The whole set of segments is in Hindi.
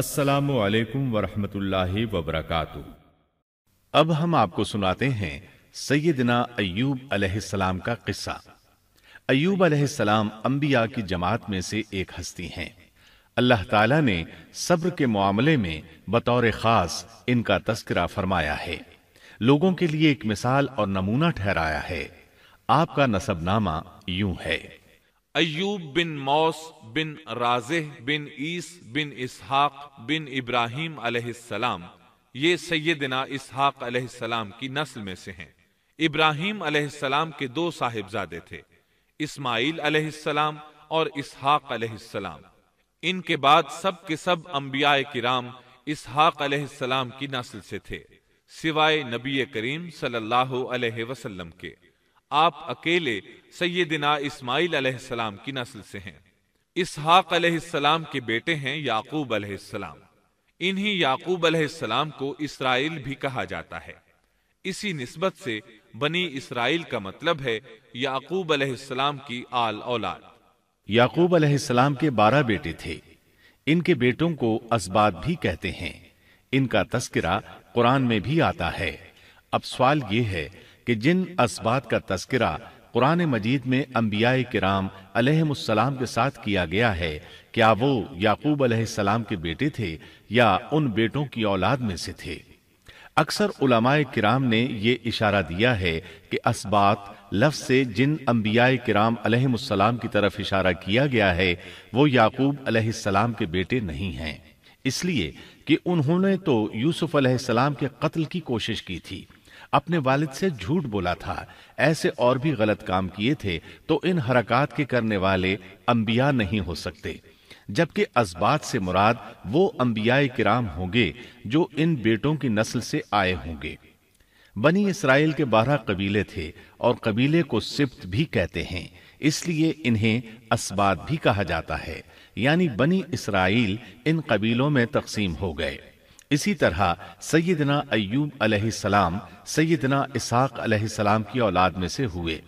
अस्सलाम वरहमतुल्लाहि वबरकातु अब हम आपको सुनाते हैं सैदिना अयूब अलैहिस्सलाम का किस्सा अयूब अलैहिस्सलाम अंबिया की जमात में से एक हस्ती हैं अल्लाह ताला ने सब्र के मामले में बतौर खास इनका तस्करा फरमाया है लोगों के लिए एक मिसाल और नमूना ठहराया है आपका नसबनामा यूं है अयूब बिन मौस बिन राजेह बिन ईस बिन इसहाक बिन इब्राहिम अलैहिस्सलाम ये सैदना इसहाक अलैहिस्सलाम की नस्ल में से हैं इब्राहिम अलैहिस्सलाम के दो साहिबजादे थे इस्माइल अलैहिस्सलाम और इसहाक अलैहिस्सलाम इनके बाद सब के सब अंबियाए किराम इसहाक अलैहिस्सलाम की नस्ल से थे सिवाय नबी करीम सल्लल्लाहु अलैहि वसल्लम के आप अकेले सैदिना इसमाइल सलाम की नस्ल से हैं इसहाक सलाम के बेटे हैं याकूब सलाम इन्हीं याकूब सलाम को इसराइल भी कहा जाता है इसी नस्बत से बनी इसराइल का मतलब है याकूब अलैहिस्सलाम की आल औलाद याकूब अलैहिस्सलाम के बारह बेटे थे इनके बेटों को असबाद भी कहते हैं इनका तस्करा कुरान में भी आता है अब सवाल यह है कि जिन असबात का तस्करा कुरान मजीद में अम्बिया कराम अलहसलाम के साथ किया गया है क्या वो याकूब अलैहिस्सलाम के बेटे थे या उन बेटों की औलाद में से थे अक्सर उलमाए किराम ने ये इशारा दिया है कि असबात लफ्ज से जिन अम्बिया किराम अलहसलाम की तरफ इशारा किया गया है वो याकूब अलैहिस्सलाम के बेटे नहीं हैं इसलिए कि उन्होंने तो यूसुफ अलैहिस्सलाम के कत्ल की कोशिश की थी अपने वालिद से झूठ बोला था ऐसे और भी गलत काम किए थे तो इन हरकत के करने वाले अंबिया नहीं हो सकते जबकि असबात से मुराद वो अम्बिया किराम होंगे जो इन बेटों की नस्ल से आए होंगे बनी इसराइल के बारह कबीले थे और कबीले को सिप्त भी कहते हैं इसलिए इन्हें असबात भी कहा जाता है यानी बनी इसराइल इन कबीलों में तकसीम हो गए इसी तरह सयदना अयूब सलाम सैदना इसाक सलाम की औलाद में से हुए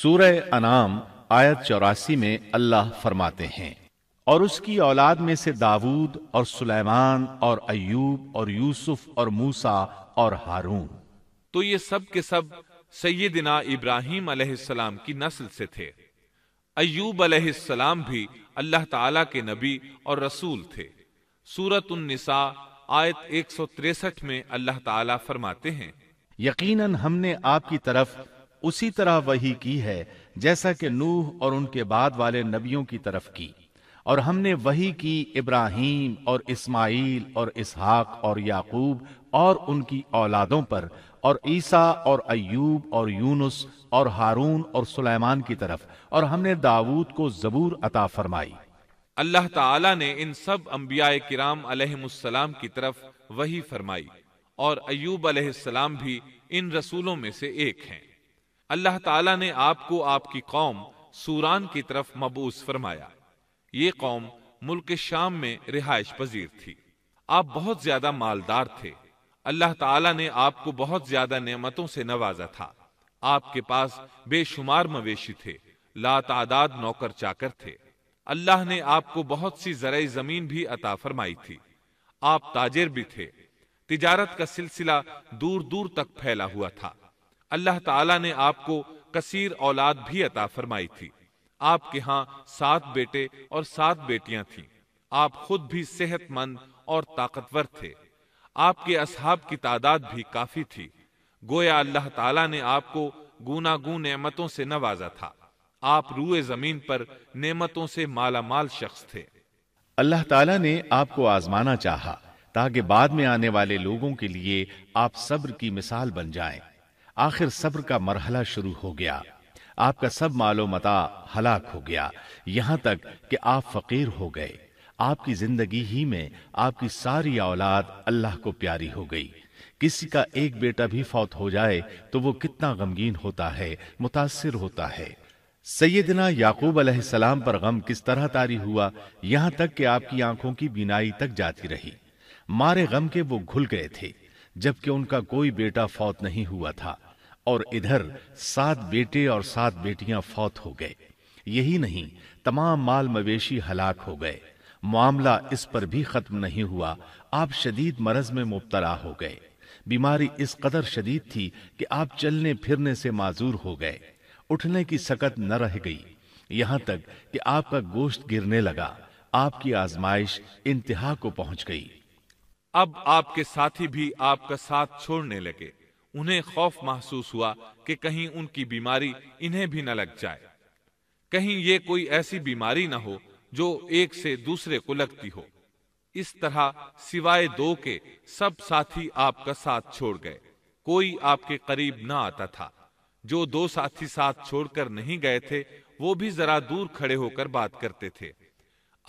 सूरह अनाम आयत चौरासी में अल्लाह फरमाते हैं और उसकी औलाद में से दाऊद और सुलेमान और अयूब और यूसुफ और मूसा और हारून तो ये सब के सब सयदना इब्राहिम अलैहिस्सलाम की नस्ल से थे अयूब अलैहिस्सलाम भी अल्लाह ताला के नबी और रसूल थे सूरत उन्निसा आयत एक में अल्लाह ताला फरमाते हैं यकीनन हमने आपकी तरफ उसी तरह वही की है जैसा कि नूह और उनके बाद वाले नबियों की तरफ की और हमने वही की इब्राहिम और इस्माइल और इसहाक और याकूब और उनकी औलादों पर और ईसा और अयूब और यूनुस और हारून और सुलेमान की तरफ और हमने दाऊद को जबूर अता फरमाई अल्लाह ताला ने इन सब अम्बिया कराम की तरफ वही फरमाई और अयूब अलैहिस्सलाम भी इन रसूलों में से एक हैं अल्लाह ताला ने आपको आपकी कौम सूरान की तरफ मबूस फरमाया ये कौम मुल्क शाम में रिहाइश पजीर थी आप बहुत ज्यादा मालदार थे अल्लाह ताला ने आपको बहुत ज्यादा नमतों से नवाजा था आपके पास बेशुमार मवेशी थे ला तादाद नौकर चाकर थे अल्लाह ने आपको बहुत सी जरई जमीन भी अता फरमाई थी आप ताजिर भी थे तिजारत का सिलसिला दूर दूर तक फैला हुआ था अल्लाह ताला ने आपको कसीर औलाद भी अता फरमाई थी आपके यहाँ सात बेटे और सात बेटियां थीं आप खुद भी सेहतमंद और ताकतवर थे आपके असहाब की तादाद भी काफी थी गोया अल्लाह ताला ने आपको गुनागुन नेमतों से नवाजा था आप रूए जमीन पर नेमतों से मालामाल शख्स थे अल्लाह ताला ने आपको आजमाना चाहा ताकि बाद में आने वाले लोगों के लिए आप सब्र की मिसाल बन जाएं। आखिर सब्र का मरहला शुरू हो गया आपका सब मालो मता हलाक हो गया यहां तक कि आप फकीर हो गए आपकी जिंदगी ही में आपकी सारी औलाद अल्लाह को प्यारी हो गई किसी का एक बेटा भी फौत हो जाए तो वो कितना गमगीन होता है मुतासर होता है सैदना याकूब अलैहिस्सलाम पर गम किस तरह तारी हुआ यहां तक कि आपकी आंखों की बीनाई तक जाती रही मारे गम के वो घुल गए थे जबकि उनका कोई बेटा फौत नहीं हुआ था और इधर सात बेटे और सात बेटियां फौत हो गए यही नहीं तमाम माल मवेशी हलाक हो गए मामला इस पर भी खत्म नहीं हुआ आप शदीद मरज में मुबतला हो गए बीमारी इस कदर शदीद थी कि आप चलने फिरने से माजूर हो गए उठने की सकत न रह गई यहां तक कि आपका गोश्त गिरने लगा आपकी आजमाइश इंतहा को पहुंच गई अब आपके साथी भी आपका साथ छोड़ने लगे उन्हें खौफ महसूस हुआ कि कहीं उनकी बीमारी इन्हें भी न लग जाए कहीं ये कोई ऐसी बीमारी ना हो जो एक से दूसरे को लगती हो इस तरह सिवाय दो के सब साथी आपका साथ छोड़ गए कोई आपके करीब ना आता था जो दो साथी साथ छोड़कर नहीं गए थे वो भी जरा दूर खड़े होकर बात करते थे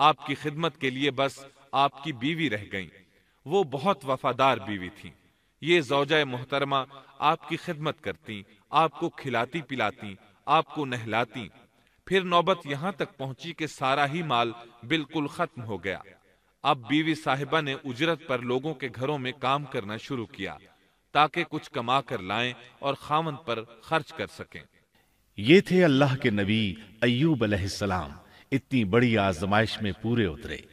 आपकी खिदमत के लिए बस आपकी बीवी रह गई वो बहुत वफादार बीवी थी ये जोजा मोहतरमा आपकी खिदमत करती आपको खिलाती पिलाती आपको नहलाती फिर नौबत यहां तक पहुंची कि सारा ही माल बिल्कुल खत्म हो गया अब बीवी साहिबा ने उजरत पर लोगों के घरों में काम करना शुरू किया ताकि कुछ कमा कर लाएं और खामन पर खर्च कर सकें ये थे अल्लाह के नबी अयूब अलैहिस्सलाम इतनी बड़ी आजमाइश में पूरे उतरे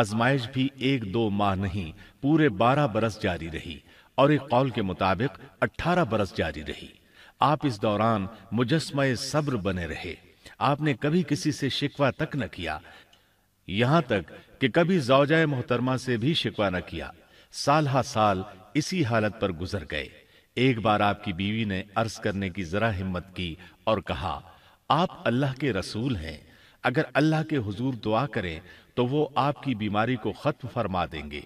आजमाइश भी एक दो माह नहीं पूरे बारह बरस जारी रही और एक कौल के मुताबिक अट्ठारह बरस जारी रही आप इस दौरान मुजस्मय सब्र बने रहे आपने कभी किसी से शिकवा तक न किया यहां तक कि कभी जौजाए मोहतरमा से भी शिकवा न किया साल हा साल इसी हालत पर गुजर गए एक बार आपकी बीवी ने अर्ज करने की जरा हिम्मत की और कहा आप अल्लाह के रसूल हैं अगर अल्लाह के हुजूर दुआ करें तो वो आपकी बीमारी को खत्म फरमा देंगे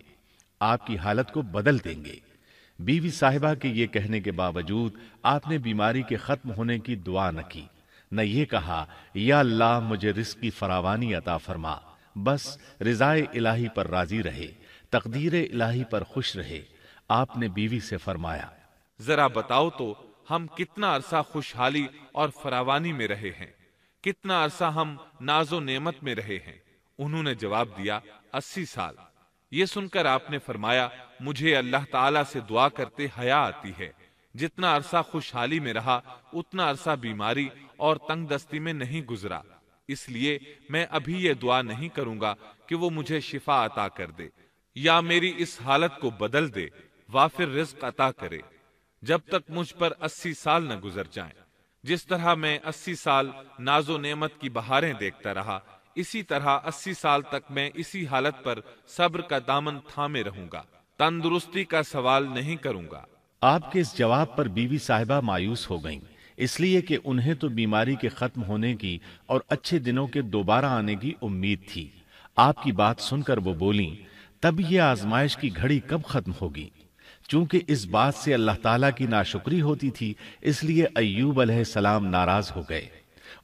आपकी हालत को बदल देंगे बीवी साहिबा के ये कहने के बावजूद आपने बीमारी के खत्म होने की दुआ न की न ये कहा या अल्लाह मुझे रिस्क की फरावानी अता फरमा बस रिजाए इलाही पर राजी रहे तकदीर इलाही पर खुश रहे आपने बीवी से फरमाया जरा बताओ तो हम कितना अरसा खुशहाली और फरावानी में रहे हैं कितना अरसा हम नाजो नेमत में रहे हैं उन्होंने जवाब दिया अस्सी साल ये सुनकर आपने फरमाया मुझे अल्लाह ताला से दुआ करते हया आती है जितना अरसा खुशहाली में रहा उतना अरसा बीमारी और तंग दस्ती में नहीं गुजरा इसलिए मैं अभी ये दुआ नहीं करूंगा कि वो मुझे शिफा अता कर दे या मेरी इस हालत को बदल दे वाफिर रिस्क अता करे जब तक मुझ पर अस्सी साल न गुजर जाए जिस तरह मैं अस्सी साल नाजो नेमत की बहारें देखता रहा इसी तरह अस्सी साल तक मैं इसी हालत पर सब्र का दामन थामे रहूंगा तंदुरुस्ती का सवाल नहीं करूंगा आपके इस जवाब पर बीवी साहिबा मायूस हो गईं, इसलिए कि उन्हें तो बीमारी के खत्म होने की और अच्छे दिनों के दोबारा आने की उम्मीद थी आपकी बात सुनकर वो बोली तब ये आजमाइश की घड़ी कब खत्म होगी चूंकि इस बात से अल्लाह ताला की नाशुक्री होती थी इसलिए अयूब सलाम नाराज हो गए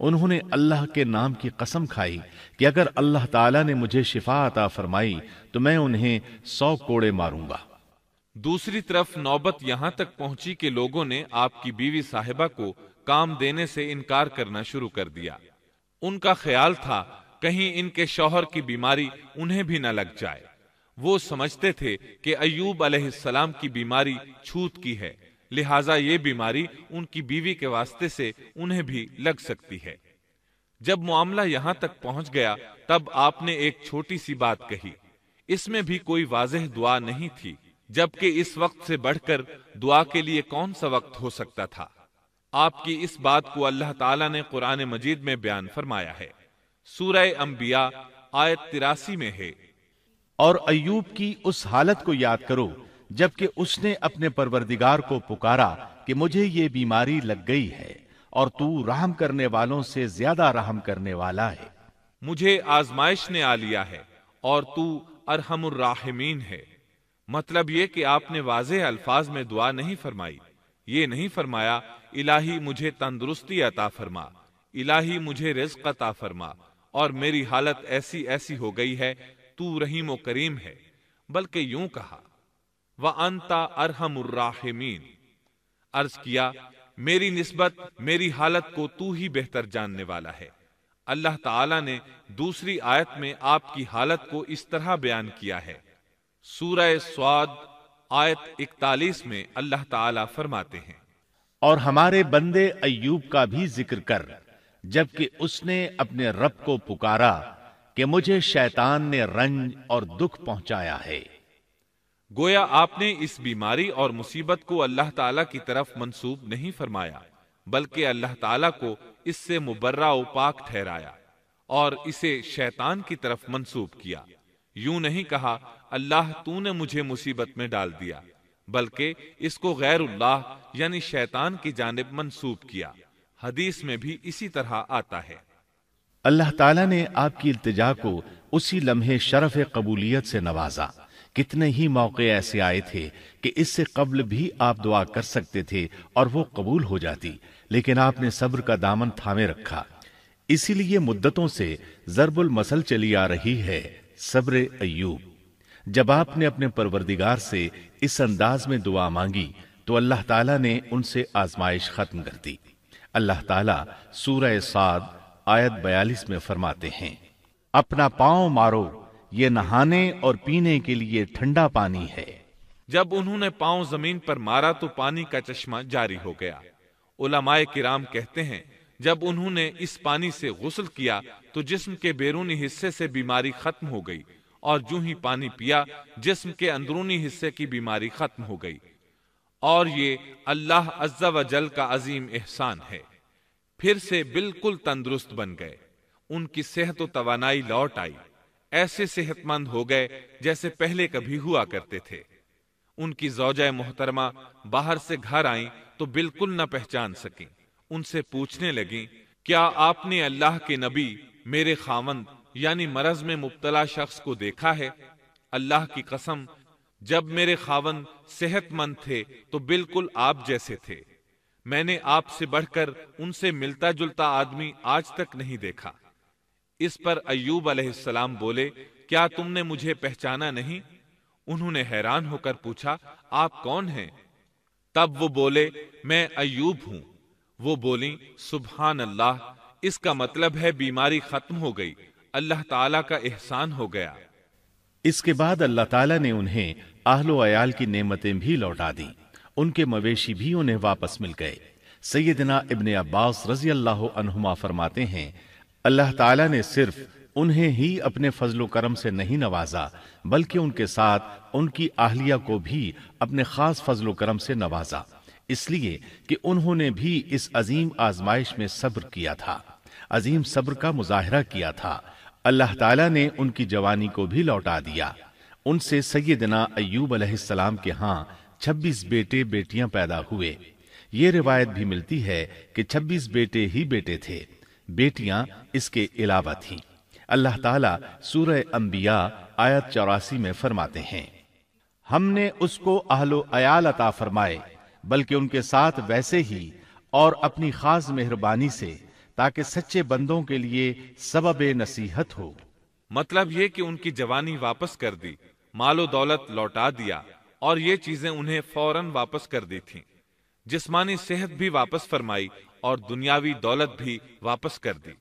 उन्होंने अल्लाह के नाम की कसम खाई कि अगर अल्लाह ताला ने मुझे शिफा अता फरमाई तो मैं उन्हें सौ कोड़े मारूंगा दूसरी तरफ नौबत यहां तक पहुंची कि लोगों ने आपकी बीवी साहिबा को काम देने से इनकार करना शुरू कर दिया उनका ख्याल था कहीं इनके शौहर की बीमारी उन्हें भी न लग जाए वो समझते थे कि अयूब अलैहिस्सलाम की बीमारी छूत की है लिहाजा ये बीमारी उनकी बीवी के वास्ते से उन्हें भी लग सकती है जब मामला यहां तक पहुंच गया तब आपने एक छोटी सी बात कही इसमें भी कोई वाजह दुआ नहीं थी जबकि इस वक्त से बढ़कर दुआ के लिए कौन सा वक्त हो सकता था आपकी इस बात को अल्लाह ताला ने कुरान मजीद में बयान फरमाया है सूरह अंबिया आयत तिरासी में है और अयूब की उस हालत को याद करो जबकि उसने अपने परवरदिगार को पुकारा कि मुझे ये बीमारी लग गई है और तू राम करने वालों से ज्यादा राहम करने वाला है मुझे आजमाइश ने आ लिया है और तू अरहमीन है मतलब ये कि आपने वाज अल्फाज में दुआ नहीं फरमाई ये नहीं फरमाया इलाही मुझे तंदुरुस्ती अता फरमा इलाही मुझे रिज्क अता फरमा और मेरी हालत ऐसी ऐसी हो गई है तू रहीम व करीम है बल्कि यूं कहा व अंता अरहमुर्राहिमीन अर्ज किया मेरी निस्बत मेरी हालत को तू ही बेहतर जानने वाला है अल्लाह ताला ने दूसरी आयत में आपकी हालत को इस तरह बयान किया है सूरह स्वाद आयत 41 में अल्लाह ताला फरमाते हैं और हमारे बंदे अय्यूब का भी जिक्र कर जबकि उसने अपने रब को पुकारा कि मुझे शैतान ने रंज और दुख पहुंचाया है गोया आपने इस बीमारी और मुसीबत को अल्लाह ताला की तरफ मंसूब नहीं फरमाया बल्कि अल्लाह ताला को इससे मुबर्रा उपाक ठहराया और इसे शैतान की तरफ मंसूब किया यूं नहीं कहा अल्लाह तूने मुझे मुसीबत में डाल दिया बल्कि इसको गैरुल्लाह यानी शैतान की जानब मनसूब किया हदीस में भी इसी तरह आता है अल्लाह ताला ने आपकी इल्तजा को उसी लम्हे शरफ कबूलियत से नवाजा कितने ही मौके ऐसे आए थे कि इससे कबल भी आप दुआ कर सकते थे और वो कबूल हो जाती लेकिन आपने सब्र का दामन थामे रखा इसीलिए मुद्दतों से जरबुल मसल चली आ रही है सब्र अयूब जब आपने अपने परवरदिगार से इस अंदाज में दुआ मांगी तो अल्लाह ताला ने उनसे आजमाइश खत्म कर दी अल्लाह ताला सूरह साद आयत बयालीस में फरमाते हैं अपना पांव मारो ये नहाने और पीने के लिए ठंडा पानी है जब उन्होंने पांव जमीन पर मारा तो पानी का चश्मा जारी हो गया उलमाए किराम कहते हैं जब उन्होंने इस पानी से गुसल किया तो जिस्म के बैरूनी हिस्से से बीमारी खत्म हो गई और जू ही पानी पिया जिस्म के अंदरूनी हिस्से की बीमारी खत्म हो गई और ये अल्लाह अज्जा जल का अजीम एहसान है फिर से बिल्कुल तंदुरुस्त बन गए उनकी सेहत और तवानाई लौट आई ऐसे सेहतमंद हो गए जैसे पहले कभी हुआ करते थे उनकी जौजा मोहतरमा बाहर से घर आई तो बिल्कुल न पहचान सकी उनसे पूछने लगी क्या आपने अल्लाह के नबी मेरे खावंद यानी मरज में मुबतला शख्स को देखा है अल्लाह की कसम जब मेरे खावंद सेहतमंद थे तो बिल्कुल आप जैसे थे मैंने आपसे बढ़कर उनसे मिलता जुलता आदमी आज तक नहीं देखा इस पर अयूब अलैहिस्सलाम बोले क्या तुमने मुझे पहचाना नहीं उन्होंने हैरान होकर पूछा आप कौन हैं तब वो बोले मैं अयूब हूं वो बोली सुबहान अल्लाह इसका मतलब है बीमारी खत्म हो गई अल्लाह ताला का एहसान हो गया इसके बाद अल्लाह ताला ने उन्हें आहलो अयाल की नेमतें भी लौटा दी उनके मवेशी भी उन्हें वापस मिल गए सैदना इबन अब्बास रजी अल्लाह अनहुमा फरमाते हैं अल्लाह ताला ने सिर्फ उन्हें ही अपने फजलो करम से नहीं नवाजा बल्कि उनके साथ उनकी आहलिया को भी अपने खास फजलो करम से नवाजा इसलिए कि उन्होंने भी इस अजीम आजमाइश में सब्र किया था अजीम सब्र का मुजाहरा किया था अल्लाह ताला ने उनकी जवानी को भी लौटा दिया उनसे सैदना अयूब अलैहिस्सलाम के हां छब्बीस बेटे बेटियां पैदा हुए ये रिवायत भी मिलती है कि छब्बीस बेटे ही बेटे थे बेटियां इसके अलावा थी अल्लाह ताला सूरह अंबिया आयत चौरासी में फरमाते हैं हमने उसको अहलो अयाल अता फरमाए बल्कि उनके साथ वैसे ही और अपनी खास मेहरबानी से ताकि सच्चे बंदों के लिए सबब नसीहत हो मतलब ये कि उनकी जवानी वापस कर दी मालो दौलत लौटा दिया और ये चीजें उन्हें फौरन वापस कर दी थी जिसमानी सेहत भी वापस फरमाई और दुनियावी दौलत भी वापस कर दी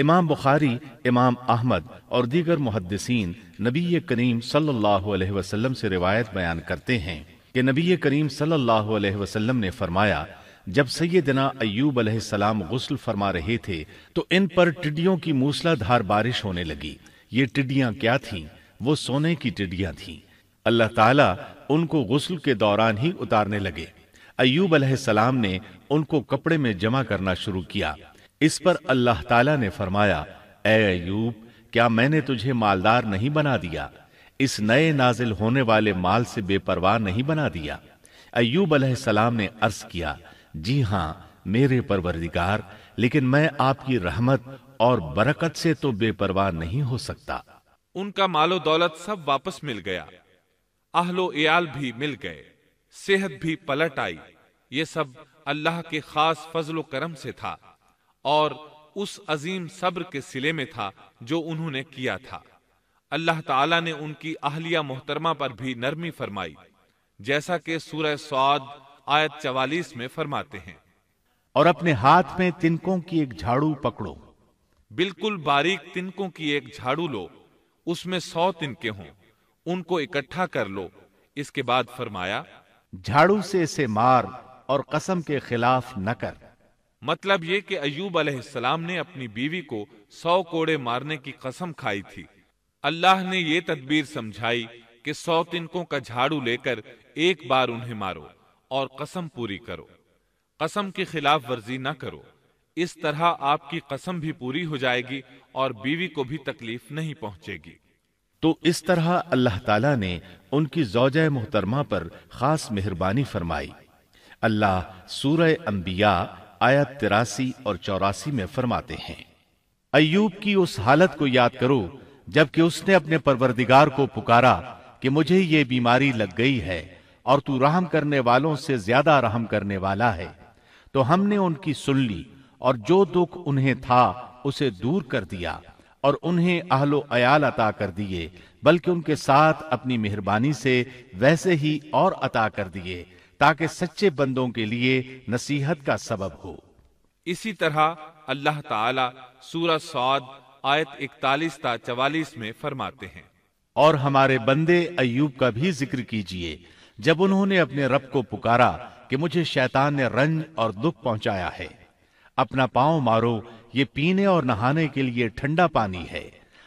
इमाम बुखारी इमाम अहमद और दीगर मुहदसिन नबी करीम सल्लाम से रिवायत बयान करते हैं कि नबी करीम सल्लाम ने फरमाया जब सैदना अयूब अलैहिस्सलाम गुस्ल फरमा रहे थे तो इन पर टिड्डियों की मूसलाधार बारिश होने लगी ये टिड्डियां क्या थीं वो सोने की टिड्डियां थीं अल्लाह ताला उनको गसल के दौरान ही उतारने लगे अयूब सलाम ने उनको कपड़े में जमा करना शुरू किया इस पर अल्लाह ताला ने फरमाया अयूब क्या मैंने तुझे मालदार नहीं बना दिया इस नए नाजिल होने वाले माल से बेपरवाह नहीं बना दिया अयूब सलाम ने अर्ज किया जी हाँ मेरे परवरदिगार लेकिन मैं आपकी रहमत और बरकत से तो बेपरवाह नहीं हो सकता उनका मालो दौलत सब वापस मिल गया आहलो एयाल भी मिल गए सेहत भी पलट आई ये सब अल्लाह के खास फजलो करम से था और उस अजीम सब्र के सिले में था जो उन्होंने किया था अल्लाह ताला ने उनकी अहलिया मोहतरमा पर भी नरमी फरमाई जैसा कि सूरह स्वाद आयत चवालीस में फरमाते हैं और अपने हाथ में तिनकों की एक झाड़ू पकड़ो बिल्कुल बारीक तिनकों की एक झाड़ू लो उसमें सौ तिनके हों उनको इकट्ठा कर लो इसके बाद फरमाया झाड़ू से इसे मार और कसम के खिलाफ न कर मतलब ये कि अयूब अलैहिस्सलाम ने अपनी बीवी को सौ कोड़े मारने की कसम खाई थी अल्लाह ने यह तदबीर समझाई कि सौ तिनकों का झाड़ू लेकर एक बार उन्हें मारो और कसम पूरी करो कसम की खिलाफ वर्जी न करो इस तरह आपकी कसम भी पूरी हो जाएगी और बीवी को भी तकलीफ नहीं पहुंचेगी तो इस तरह अल्लाह ताला ने उनकी जौज मोहतरमा पर खास मेहरबानी फरमाई अल्लाह सूरह अंबिया आयत तिरासी और चौरासी में फरमाते हैं अयूब की उस हालत को याद करो जबकि उसने अपने परवरदिगार को पुकारा कि मुझे ये बीमारी लग गई है और तू राम करने वालों से ज्यादा राम करने वाला है तो हमने उनकी सुन ली और जो दुख उन्हें था उसे दूर कर दिया और उन्हें आहलो अयाल अता कर दिए बल्कि उनके साथ अपनी मेहरबानी से वैसे ही और अता कर दिए ताकि सच्चे बंदों के लिए नसीहत का सबब हो इसी तरह अल्लाह ताला सूरह सौद आयत इकतालीस ता चवालीस में फरमाते हैं और हमारे बंदे अयूब का भी जिक्र कीजिए जब उन्होंने अपने रब को पुकारा कि मुझे शैतान ने रंज और दुख पहुंचाया है अपना पांव मारो ये पीने और नहाने के लिए ठंडा पानी है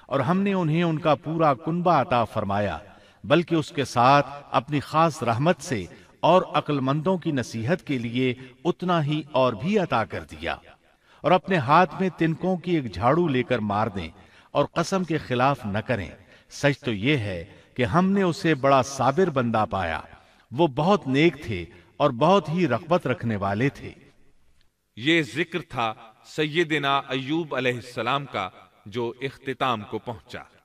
और हमने उन्हें उनका पूरा कुनबा अता फरमाया बल्कि उसके साथ अपनी खास रहमत से और अक्लमंदों की नसीहत के लिए उतना ही और भी अता कर दिया और अपने हाथ में तिनकों की एक झाड़ू लेकर मार दें और कसम के खिलाफ न करें सच तो यह है कि हमने उसे बड़ा साबिर बंदा पाया वो बहुत नेक थे और बहुत ही रगबत रखने वाले थे ये जिक्र था सैदिना अयूब अलैहिस्सलाम का जो इख्तिताम को पहुंचा